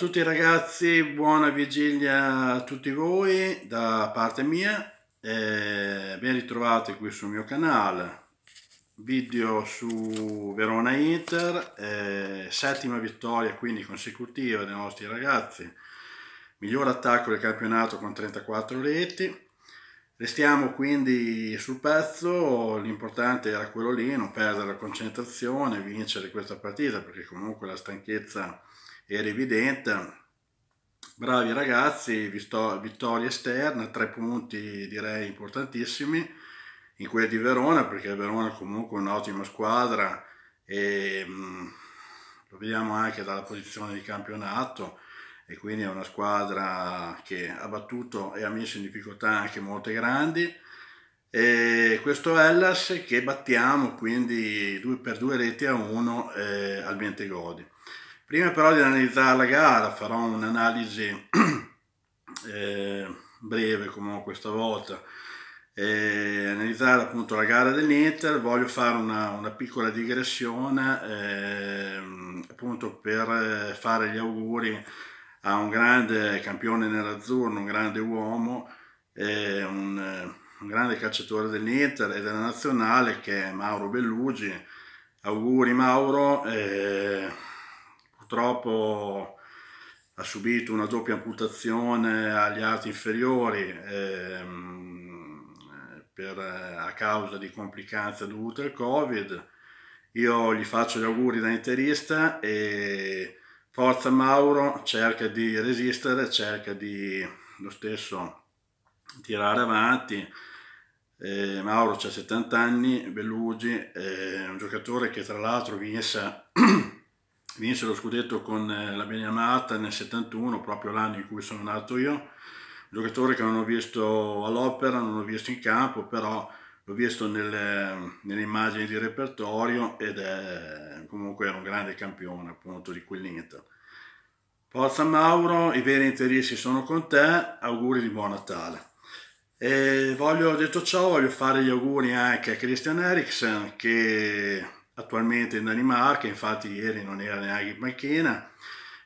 tutti ragazzi, buona vigilia a tutti voi da parte mia, eh, ben ritrovati qui sul mio canale, video su Verona Inter, eh, settima vittoria quindi consecutiva dei nostri ragazzi, miglior attacco del campionato con 34 reti, Restiamo quindi sul pezzo, l'importante era quello lì, non perdere la concentrazione, vincere questa partita perché comunque la stanchezza era evidente. Bravi ragazzi, vittoria esterna, tre punti direi importantissimi in quella di Verona perché Verona comunque è un'ottima squadra e mm, lo vediamo anche dalla posizione di campionato e quindi è una squadra che ha battuto e ha messo in difficoltà anche molte grandi e questo Hellas che battiamo quindi 2 per due reti a uno eh, al Godi. Prima però di analizzare la gara farò un'analisi eh, breve come questa volta. Eh, analizzare appunto la gara dell'Inter, voglio fare una, una piccola digressione eh, appunto per eh, fare gli auguri a un grande campione nell'azzurro, un grande uomo, eh, un, un, grande calciatore dell'Inter e della nazionale che è Mauro Bellugi. Auguri Mauro purtroppo ha subito una doppia amputazione agli arti inferiori ehm, per, eh, a causa di complicanze dovute al Covid. Io gli faccio gli auguri da interista e forza Mauro, cerca di resistere, cerca di lo stesso tirare avanti. Eh, Mauro ha 70 anni, Bellugi, è un giocatore che tra l'altro Vignessa vinse lo scudetto con eh, la Beniamata nel 71, proprio l'anno in cui sono nato io, Un giocatore che non ho visto all'opera, non ho visto in campo, però l'ho visto nelle, nelle immagini di repertorio ed è comunque era un grande campione appunto di quell'Inter. Forza Mauro, i veri interessi sono con te, auguri di buon Natale. E voglio, detto ciò, voglio fare gli auguri anche a Christian Eriksen che attualmente in Danimarca, infatti ieri non era neanche in panchina,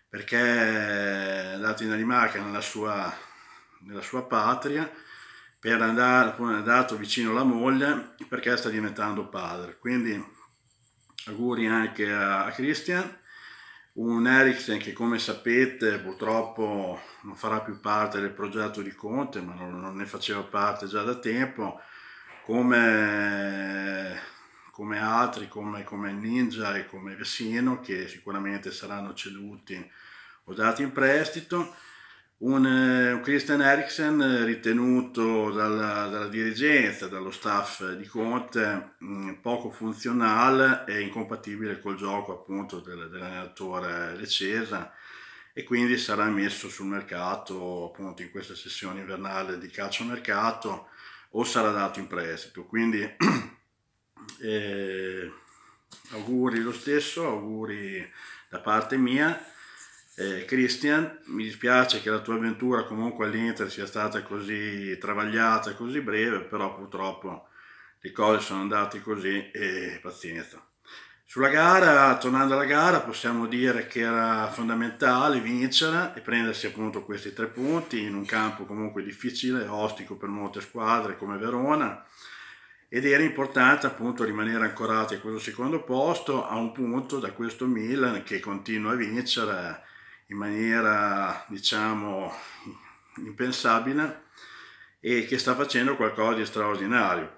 perché è andato in Danimarca nella sua, nella sua patria, per andare, poi è andato vicino alla moglie, perché sta diventando padre. Quindi auguri anche a, Christian, un Eriksen che come sapete purtroppo non farà più parte del progetto di Conte, ma non, non ne faceva parte già da tempo, come come altri, come, come Ninja e come Vessino, che sicuramente saranno ceduti o dati in prestito. Un, eh, un Christian Eriksen eh, ritenuto dalla, dalla, dirigenza, dallo staff di Conte, mh, mm, poco funzionale e incompatibile col gioco appunto del, dell'allenatore De Cesa e quindi sarà messo sul mercato appunto in questa sessione invernale di calcio mercato o sarà dato in prestito. Quindi eh, auguri lo stesso, auguri da parte mia. Eh, Christian, mi dispiace che la tua avventura comunque all'Inter sia stata così travagliata così breve, però purtroppo le cose sono andate così e pazienza. Sulla gara, tornando alla gara, possiamo dire che era fondamentale vincere e prendersi appunto questi tre punti in un campo comunque difficile, ostico per molte squadre come Verona ed era importante appunto rimanere ancorati a questo secondo posto a un punto da questo Milan che continua a vincere in maniera diciamo impensabile e che sta facendo qualcosa di straordinario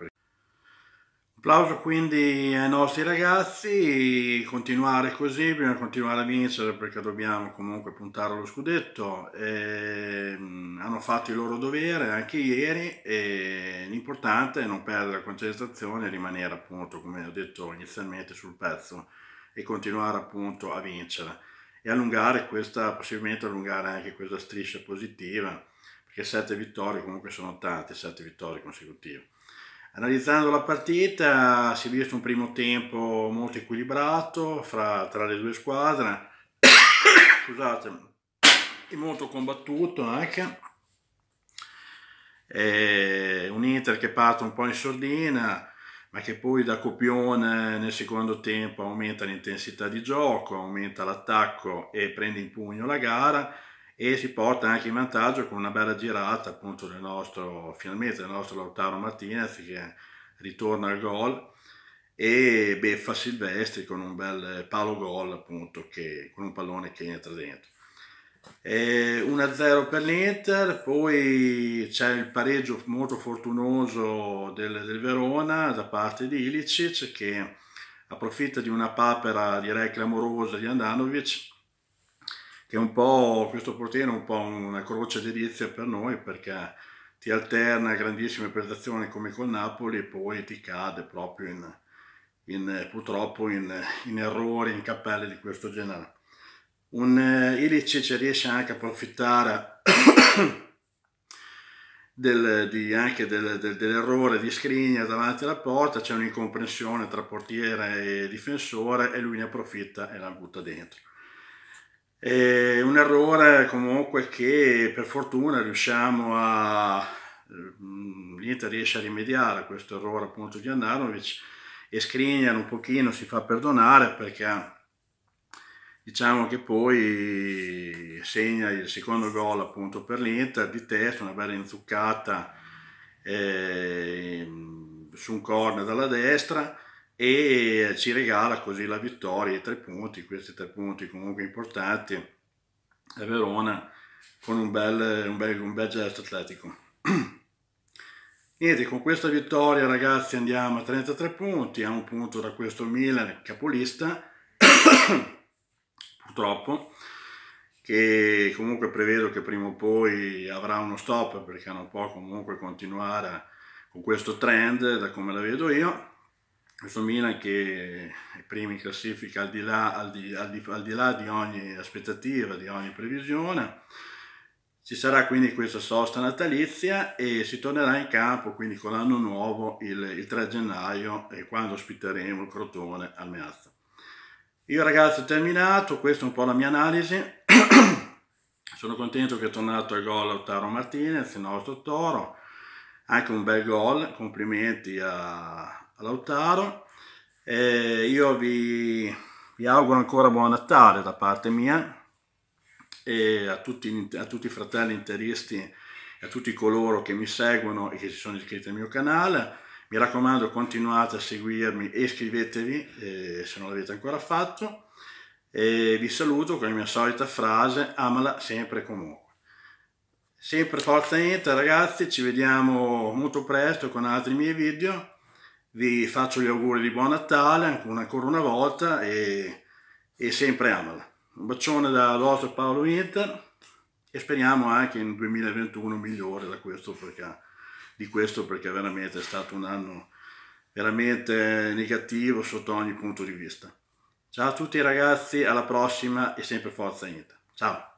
Applauso quindi ai nostri ragazzi, continuare così, bisogna continuare a vincere perché dobbiamo comunque puntare allo scudetto. E, ehm, hanno fatto il loro dovere anche ieri e l'importante è non perdere la concentrazione e rimanere appunto, come ho detto inizialmente, sul pezzo e continuare appunto a vincere e allungare questa, possibilmente allungare anche questa striscia positiva perché sette vittorie comunque sono tante, sette vittorie consecutive. Analizzando la partita si è visto un primo tempo molto equilibrato fra, tra le due squadre, scusate, e molto combattuto anche. È un Inter che parte un po' in sordina, ma che poi da copione nel secondo tempo aumenta l'intensità di gioco, aumenta l'attacco e prende in pugno la gara e si porta anche in vantaggio con una bella girata appunto del nostro, finalmente del nostro Lautaro Martinez che ritorna al gol e beffa Silvestri con un bel palo gol appunto che, con un pallone che entra dentro. 1-0 per l'Inter, poi c'è il pareggio molto fortunoso del, del Verona da parte di Ilicic che approfitta di una papera direi clamorosa di Andanovic che è un po' questo proteino, un po' una croce delizia per noi perché ti alterna grandissime prestazioni come col Napoli e poi ti cade proprio in, in, purtroppo in, in, errori, in cappelle di questo genere. Un eh, Ilice ci riesce anche a approfittare del, di, anche del, del, dell'errore di Scrigna davanti alla porta, c'è un'incomprensione tra portiere e difensore e lui ne approfitta e la butta dentro. È un errore comunque che per fortuna riusciamo a... l'Inter mm, riesce a rimediare a questo errore appunto di Andanovic e Skriniar un pochino si fa perdonare perché diciamo che poi segna il secondo gol appunto per l'Inter di testa, una bella inzuccata eh, su un corner dalla destra e ci regala così la vittoria, i tre punti, questi tre punti comunque importanti a Verona con un bel, un bel, un bel gesto atletico. Niente, con questa vittoria ragazzi andiamo a 33 punti, a un punto da questo Milan capolista, purtroppo, che comunque prevedo che prima o poi avrà uno stop perché non può comunque continuare con questo trend da come la vedo io questo Milan che è primo in classifica al di, là, al, di, al, di, al di, là, di, ogni aspettativa, di ogni previsione. Ci sarà quindi questa sosta natalizia e si tornerà in campo quindi con l'anno nuovo il, il 3 gennaio eh, quando ospiteremo il Crotone al Meazza. Io ragazzi ho terminato, questa è un po' la mia analisi. Sono contento che è tornato al gol Lautaro Martinez, il nostro toro. Anche un bel gol, complimenti a, a Lautaro. Eh, io vi, vi, auguro ancora buon Natale da parte mia e a tutti, a tutti i fratelli interisti e a tutti coloro che mi seguono e che si sono iscritti al mio canale. Mi raccomando, continuate a seguirmi e iscrivetevi eh, se non l'avete ancora fatto. E vi saluto con la mia solita frase, amala sempre e comunque. Sempre forza niente ragazzi, ci vediamo molto presto con altri miei video vi faccio gli auguri di buon Natale ancora una volta e, e sempre amala. Un bacione da vostro Paolo Inter e speriamo anche in 2021 migliore da questo perché, di questo perché veramente è stato un anno veramente negativo sotto ogni punto di vista. Ciao a tutti ragazzi, alla prossima e sempre forza Inter. Ciao!